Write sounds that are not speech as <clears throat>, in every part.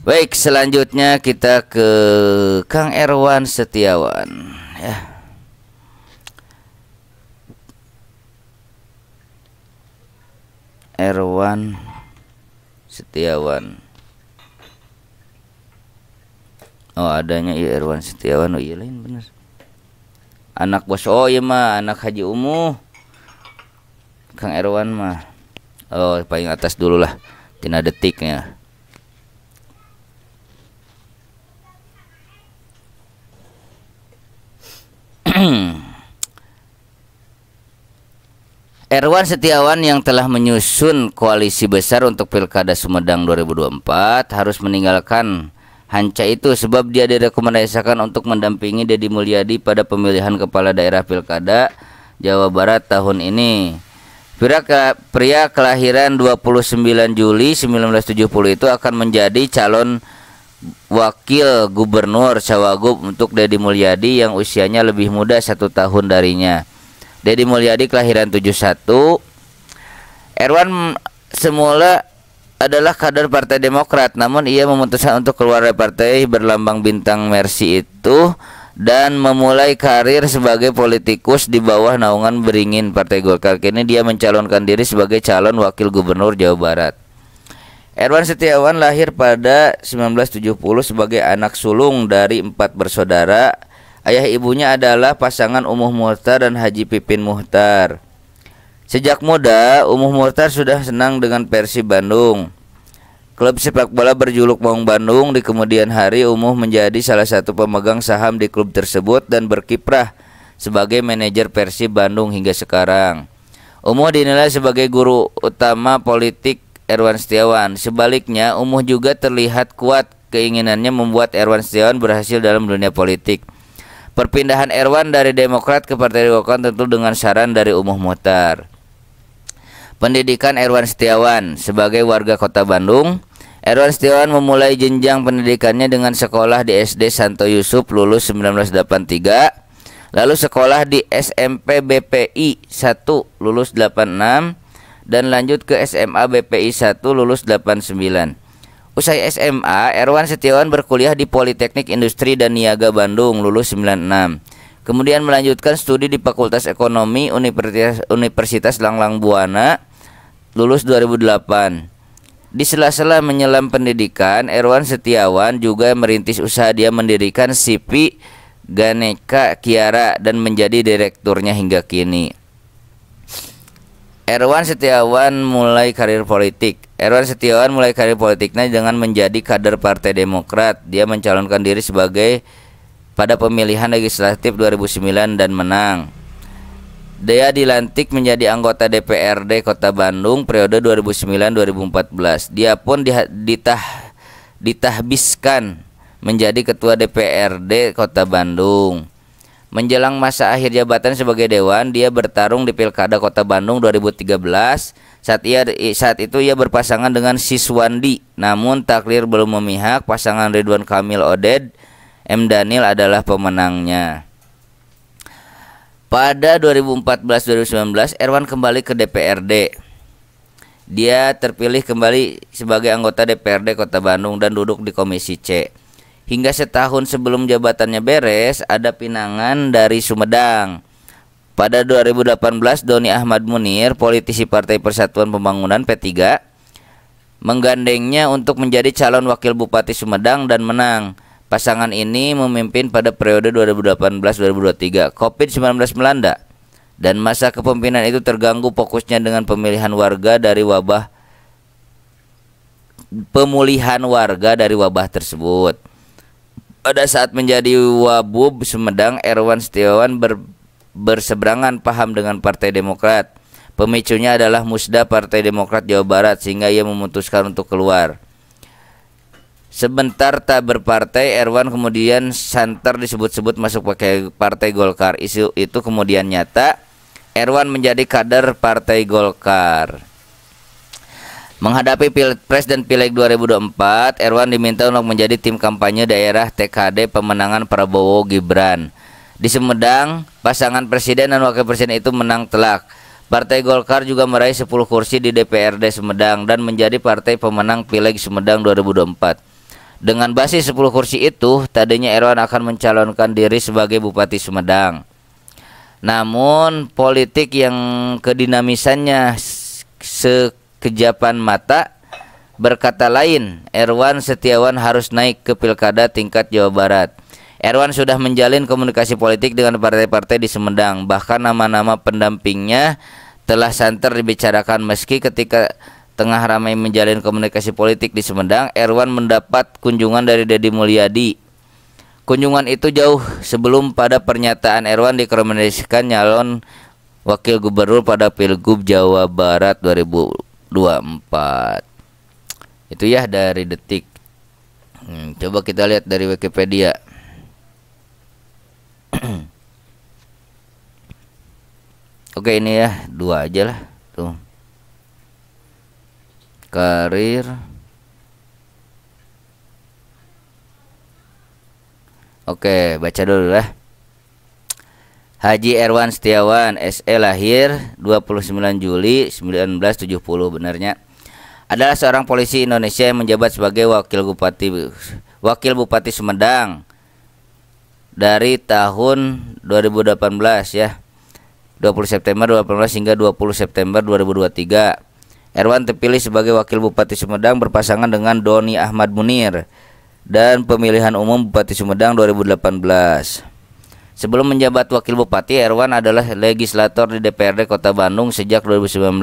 Baik, selanjutnya kita ke Kang Erwan Setiawan ya. Erwan Setiawan. Oh, adanya ya Erwan Setiawan. Oh, iya lain bener. Anak bos oh iya mah anak Haji Umuh. Kang Erwan mah. Oh, paling atas dulu lah. Tina detiknya. Erwan Setiawan yang telah menyusun koalisi besar untuk Pilkada Sumedang 2024 harus meninggalkan Hanca itu sebab dia direkomendasikan untuk mendampingi Deddy Mulyadi pada pemilihan kepala daerah Pilkada Jawa Barat tahun ini. Pria, pria kelahiran 29 Juli 1970 itu akan menjadi calon wakil gubernur Cawagup untuk Deddy Mulyadi yang usianya lebih muda satu tahun darinya. Dedi Mulyadi kelahiran 71 Erwan semula adalah kader Partai Demokrat namun ia memutuskan untuk keluar dari partai berlambang bintang Mercy itu dan memulai karir sebagai politikus di bawah naungan beringin Partai Golkar kini dia mencalonkan diri sebagai calon wakil gubernur Jawa Barat Erwan Setiawan lahir pada 1970 sebagai anak sulung dari empat bersaudara Ayah ibunya adalah pasangan Umuh Muhtar dan Haji Pipin Muhtar. Sejak muda, Umuh Muhtar sudah senang dengan Persib Bandung. Klub sepak bola berjuluk Maung Bandung di kemudian hari Umuh menjadi salah satu pemegang saham di klub tersebut dan berkiprah sebagai manajer Persib Bandung hingga sekarang. Umuh dinilai sebagai guru utama politik Erwan Setiawan. Sebaliknya, Umuh juga terlihat kuat keinginannya membuat Erwan Setiawan berhasil dalam dunia politik. Perpindahan Erwan dari Demokrat ke Partai Demokrat tentu dengan saran dari Umuh Mutar. Pendidikan Erwan Setiawan sebagai warga Kota Bandung, Erwan Setiawan memulai jenjang pendidikannya dengan sekolah di SD Santo Yusuf lulus 1983, lalu sekolah di SMP BPI 1 lulus 86 dan lanjut ke SMA BPI 1 lulus 89. Usai SMA, Erwan Setiawan berkuliah di Politeknik Industri dan Niaga Bandung, lulus 96. Kemudian melanjutkan studi di Fakultas Ekonomi Universitas, Universitas Langlang Buana, lulus 2008. Di sela-sela menyelam pendidikan, Erwan Setiawan juga merintis usaha dia mendirikan Sipi Ganeka Kiara dan menjadi direkturnya hingga kini. Erwan Setiawan mulai karir politik Erwan Setiawan mulai karir politiknya dengan menjadi kader Partai Demokrat. Dia mencalonkan diri sebagai pada pemilihan legislatif 2009 dan menang. Dia dilantik menjadi anggota DPRD Kota Bandung periode 2009-2014. Dia pun ditah ditahbiskan menjadi ketua DPRD Kota Bandung. Menjelang masa akhir jabatan sebagai dewan, dia bertarung di Pilkada Kota Bandung 2013 saat, ia, saat itu ia berpasangan dengan Siswandi Namun takdir belum memihak Pasangan Ridwan Kamil Oded M. Daniel adalah pemenangnya Pada 2014-2019 Erwan kembali ke DPRD Dia terpilih kembali sebagai anggota DPRD Kota Bandung Dan duduk di Komisi C Hingga setahun sebelum jabatannya beres Ada pinangan dari Sumedang pada 2018, Doni Ahmad Munir, politisi Partai Persatuan Pembangunan P3, menggandengnya untuk menjadi calon wakil Bupati Sumedang dan menang. Pasangan ini memimpin pada periode 2018-2023. Covid-19 melanda dan masa kepemimpinan itu terganggu fokusnya dengan pemilihan warga dari wabah pemulihan warga dari wabah tersebut. Pada saat menjadi Wabub Sumedang, Erwan Setiawan ber berseberangan paham dengan Partai Demokrat. Pemicunya adalah musda Partai Demokrat Jawa Barat sehingga ia memutuskan untuk keluar. Sebentar tak berpartai, Erwan kemudian santer disebut-sebut masuk pakai Partai Golkar. Isu itu kemudian nyata, Erwan menjadi kader Partai Golkar. Menghadapi Pilpres dan Pileg 2024, Erwan diminta untuk menjadi tim kampanye daerah TKD pemenangan Prabowo Gibran. Di Sumedang, pasangan presiden dan wakil presiden itu menang telak. Partai Golkar juga meraih 10 kursi di DPRD Sumedang dan menjadi partai pemenang Pileg Sumedang 2024. Dengan basis 10 kursi itu, tadinya Erwan akan mencalonkan diri sebagai Bupati Sumedang. Namun politik yang kedinamisannya sekejapan mata berkata lain, Erwan Setiawan harus naik ke pilkada tingkat Jawa Barat. Erwan sudah menjalin komunikasi politik dengan partai-partai di Semedang. Bahkan nama-nama pendampingnya telah santer dibicarakan meski ketika tengah ramai menjalin komunikasi politik di Semedang, Erwan mendapat kunjungan dari Deddy Mulyadi. Kunjungan itu jauh sebelum pada pernyataan Erwan dikomunikasikan nyalon wakil gubernur pada Pilgub Jawa Barat 2024. Itu ya dari detik. Hmm, coba kita lihat dari Wikipedia. <clears throat> Oke ini ya dua aja lah tuh karir Oke baca dulu lah Haji Erwan Setiawan SE lahir 29 Juli 1970 benarnya, adalah seorang polisi Indonesia yang menjabat sebagai wakil bupati wakil bupati Sumedang dari tahun 2018 ya. 20 September 2018 hingga 20 September 2023. Erwan terpilih sebagai Wakil Bupati Sumedang berpasangan dengan Doni Ahmad Munir dan pemilihan umum Bupati Sumedang 2018. Sebelum menjabat Wakil Bupati, Erwan adalah legislator di DPRD Kota Bandung sejak 2019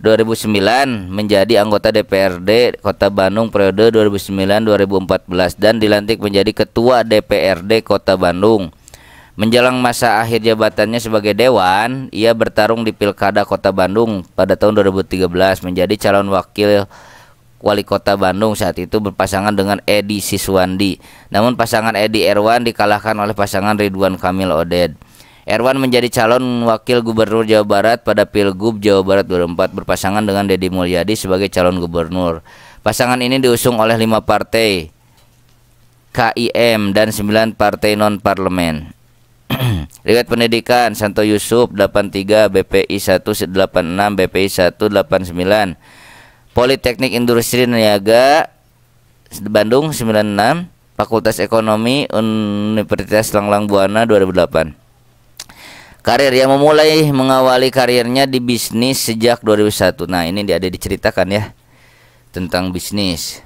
2009 menjadi anggota DPRD Kota Bandung periode 2009-2014 dan dilantik menjadi Ketua DPRD Kota Bandung. Menjelang masa akhir jabatannya sebagai dewan, ia bertarung di Pilkada Kota Bandung pada tahun 2013 menjadi calon wakil Wali Kota Bandung saat itu berpasangan dengan Edi Siswandi. Namun pasangan Edi Erwan dikalahkan oleh pasangan Ridwan Kamil Oded. Erwan menjadi calon wakil gubernur Jawa Barat pada Pilgub Jawa Barat 2004 berpasangan dengan Deddy Mulyadi sebagai calon gubernur. Pasangan ini diusung oleh lima partai KIM dan 9 partai non-parlemen. <clears throat> Riwayat pendidikan Santo Yusuf 83 BPI 186 BPI 189 Politeknik Industri Niaga Bandung 96 Fakultas Ekonomi Universitas Langlang Buana 2008 Karir yang memulai mengawali karirnya di bisnis sejak 2001. Nah, ini dia ada diceritakan ya tentang bisnis.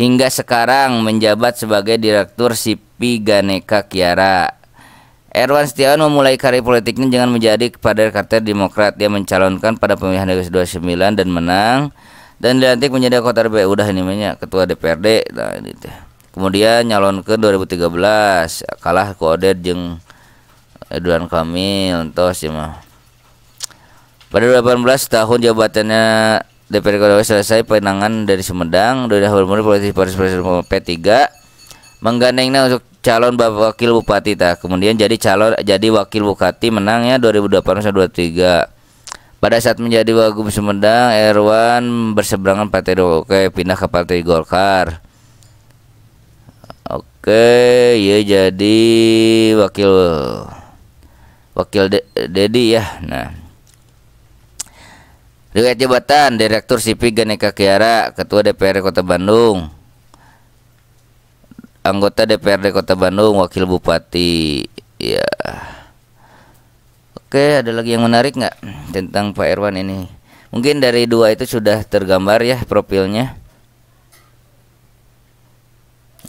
Hingga sekarang menjabat sebagai direktur Sipi Ganeka Kiara. Erwan Setiawan memulai karir politiknya dengan menjadi kepada kader Demokrat. yang mencalonkan pada pemilihan 2009 dan menang dan dilantik menjadi Kota DPR udah ini banyak ketua DPRD. Nah, ini Kemudian nyalon ke 2013 kalah kode jeng Edwan Kamil tos ya pada 18 tahun jabatannya DPR Kota selesai penangan dari Sumedang Dodi mulai politik Paris P3 menggandengnya untuk calon wakil bupati tak kemudian jadi calon jadi wakil bupati menangnya 2018 23 pada saat menjadi wagub Sumedang Erwan berseberangan partai Oke pindah ke partai Golkar Oke ya jadi wakil wakil Dedi ya. Nah, Riwayat jabatan Direktur Sipi Ganeka Kiara, Ketua DPRD Kota Bandung, anggota DPRD Kota Bandung, Wakil Bupati. Ya. Oke, ada lagi yang menarik nggak tentang Pak Erwan ini? Mungkin dari dua itu sudah tergambar ya profilnya.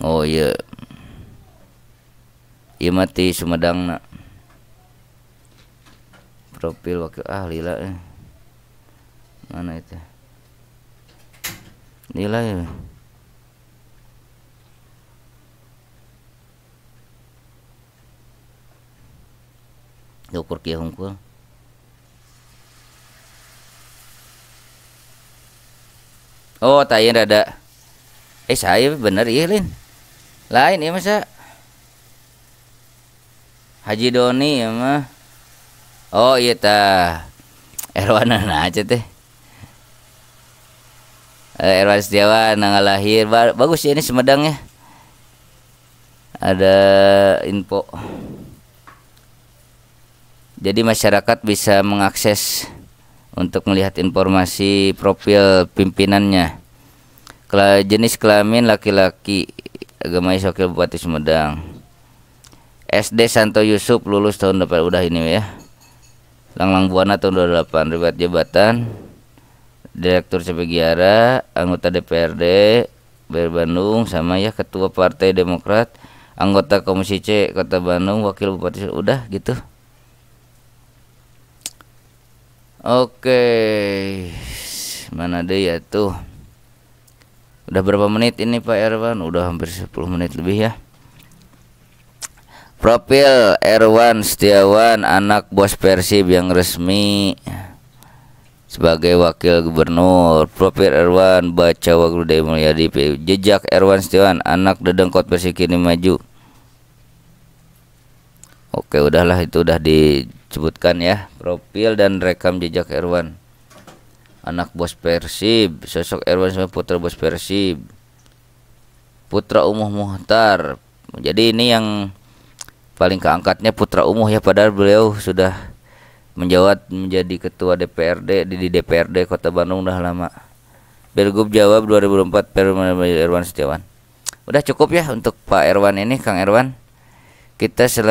Oh iya. Iya mati Sumedang nak profil wakil ah lila eh. mana itu lila ya eh. ukur kia hongkul oh tanya rada eh saya bener iya lin lain ya masa Haji Doni ya mah Oh iya ta. Erwana aja teh. Eh, Erwan Setiawan tanggal lahir bagus ya ini Semedang ya. Ada info. Jadi masyarakat bisa mengakses untuk melihat informasi profil pimpinannya. Kela jenis kelamin laki-laki, agama Isokil Bupati Semedang. SD Santo Yusuf lulus tahun depan udah ini ya. Langlang Buana tahun 28 riwayat jabatan Direktur Cepegiara anggota DPRD BR Bandung sama ya Ketua Partai Demokrat anggota Komisi C Kota Bandung Wakil Bupati udah gitu Oke mana deh ya tuh udah berapa menit ini Pak Erwan udah hampir 10 menit lebih ya Profil Erwan Setiawan anak bos Persib yang resmi sebagai wakil gubernur Profil Erwan baca Wakil Dwi Mulyadi jejak Erwan Setiawan anak dedengkot Persib kini maju Oke udahlah itu udah disebutkan ya profil dan rekam jejak Erwan anak bos Persib sosok Erwan sebagai putra bos Persib putra Umuh Muhtar jadi ini yang paling keangkatnya putra umuh ya padahal beliau sudah menjawab menjadi ketua DPRD di DPRD Kota Bandung dah lama. Pilgub Jawab 2004 Perman Erwan Setiawan. Udah cukup ya untuk Pak Erwan ini Kang Erwan. Kita selain